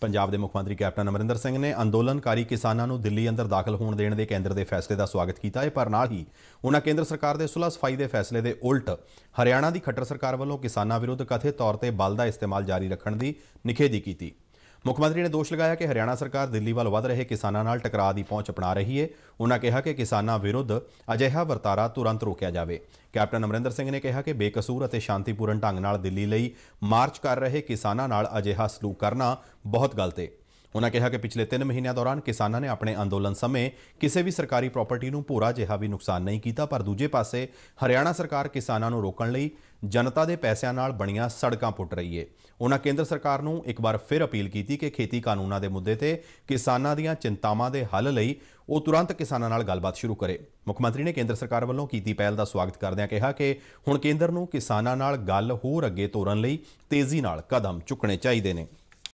ਪੰਜਾਬ ਦੇ ਮੁੱਖ ਮੰਤਰੀ ਕੈਪਟਨ ਅਮਰਿੰਦਰ ਸਿੰਘ ਨੇ ਅੰਦੋਲਨਕਾਰੀ ਕਿਸਾਨਾਂ ਨੂੰ ਦਿੱਲੀ ਅੰਦਰ ਦਾਖਲ ਹੋਣ ਦੇਣ ਦੇ ਕੇਂਦਰ ਦੇ ਫੈਸਲੇ ਦਾ ਸਵਾਗਤ ਕੀਤਾ ਹੈ ਪਰ ਨਾਲ ਹੀ ਉਹਨਾਂ ਕੇਂਦਰ ਸਰਕਾਰ ਦੇ ਸੁਲਾ ਸਫਾਈ ਦੇ ਫੈਸਲੇ ਦੇ ਉਲਟ ਹਰਿਆਣਾ ਦੀ ਖੱਟਰ ਸਰਕਾਰ ਵੱਲੋਂ ਕਿਸਾਨਾਂ ਵਿਰੁੱਧ ਕਥਿਤ ਤੌਰ ਤੇ ਬਲ ਦਾ ਇਸਤੇਮਾਲ ਜਾਰੀ ਰੱਖਣ ਦੀ ਨਿਖੇਧੀ ਕੀਤੀ ਮੁੱਖ ਮੰਤਰੀ ਨੇ ਦੋਸ਼ ਲਗਾਇਆ ਕਿ ਹਰਿਆਣਾ ਸਰਕਾਰ ਦਿੱਲੀ ਵੱਲ ਵਧ ਰਹੇ ਕਿਸਾਨਾਂ ਨਾਲ ਟਕਰਾਅ ਦੀ ਪਹੁੰਚ ਅਪਣਾ ਰਹੀ ਹੈ ਉਹਨਾਂ ਕਿਹਾ ਕਿ ਕਿਸਾਨਾਂ ਵਿਰੁੱਧ ਅਜਿਹਾ ਵਰਤਾਰਾ ਤੁਰੰਤ ਰੋਕਿਆ ਜਾਵੇ ਕੈਪਟਨ ਅਮਰਿੰਦਰ ਸਿੰਘ ਨੇ ਕਿਹਾ ਕਿ ਬੇਕਸੂਰ ਅਤੇ ਸ਼ਾਂਤੀਪੂਰਨ ਢੰਗ ਨਾਲ ਦਿੱਲੀ ਲਈ ਮਾਰਚ ਕਰ ਰਹੇ ਕਿਸਾਨਾਂ ਨਾਲ ਅਜਿਹਾ ਸਲੂਕ ਕਰਨਾ ਬਹੁਤ ਗਲਤ ਹੈ ਉਹਨਾਂ ਕਿਹਾ ਕਿ ਪਿਛਲੇ 3 ਮਹੀਨਿਆਂ ਦੌਰਾਨ ਕਿਸਾਨਾਂ ਨੇ ਆਪਣੇ ਅੰਦੋਲਨ ਸਮੇਂ ਕਿਸੇ ਵੀ ਸਰਕਾਰੀ ਪ੍ਰਾਪਰਟੀ ਨੂੰ ਭੋਰਾ ਜਿਹਾ ਵੀ ਨੁਕਸਾਨ ਨਹੀਂ ਕੀਤਾ ਪਰ ਦੂਜੇ ਪਾਸੇ ਹਰਿਆਣਾ ਸਰਕਾਰ ਕਿਸਾਨਾਂ ਨੂੰ ਰੋਕਣ ਲਈ ਜਨਤਾ ਦੇ ਪੈਸਿਆਂ ਨਾਲ ਬਣੀਆਂ ਸੜਕਾਂ ਪੁੱਟ ਰਹੀ ਏ ਉਹਨਾਂ ਕੇਂਦਰ ਸਰਕਾਰ ਨੂੰ ਇੱਕ ਵਾਰ ਫਿਰ ਅਪੀਲ ਕੀਤੀ ਕਿ ਖੇਤੀ ਕਾਨੂੰਨਾਂ ਦੇ ਮੁੱਦੇ ਤੇ ਕਿਸਾਨਾਂ ਦੀਆਂ ਚਿੰਤਾਵਾਂ ਦੇ ਹੱਲ ਲਈ ਉਹ ਤੁਰੰਤ ਕਿਸਾਨਾਂ ਨਾਲ ਗੱਲਬਾਤ ਸ਼ੁਰੂ ਕਰੇ ਮੁੱਖ ਮੰਤਰੀ ਨੇ ਕੇਂਦਰ ਸਰਕਾਰ ਵੱਲੋਂ ਕੀਤੀ ਪਹਿਲ ਦਾ ਸਵਾਗਤ ਕਰਦਿਆਂ ਕਿਹਾ ਕਿ ਹੁਣ ਕੇਂਦਰ ਨੂੰ ਕਿਸਾਨਾਂ ਨਾਲ ਗੱਲ ਹੋਰ ਅੱਗੇ ਤੋਰਨ ਲਈ ਤੇਜ਼ੀ ਨਾਲ ਕਦਮ ਚੁੱਕਣੇ ਚਾਹੀਦੇ ਨੇ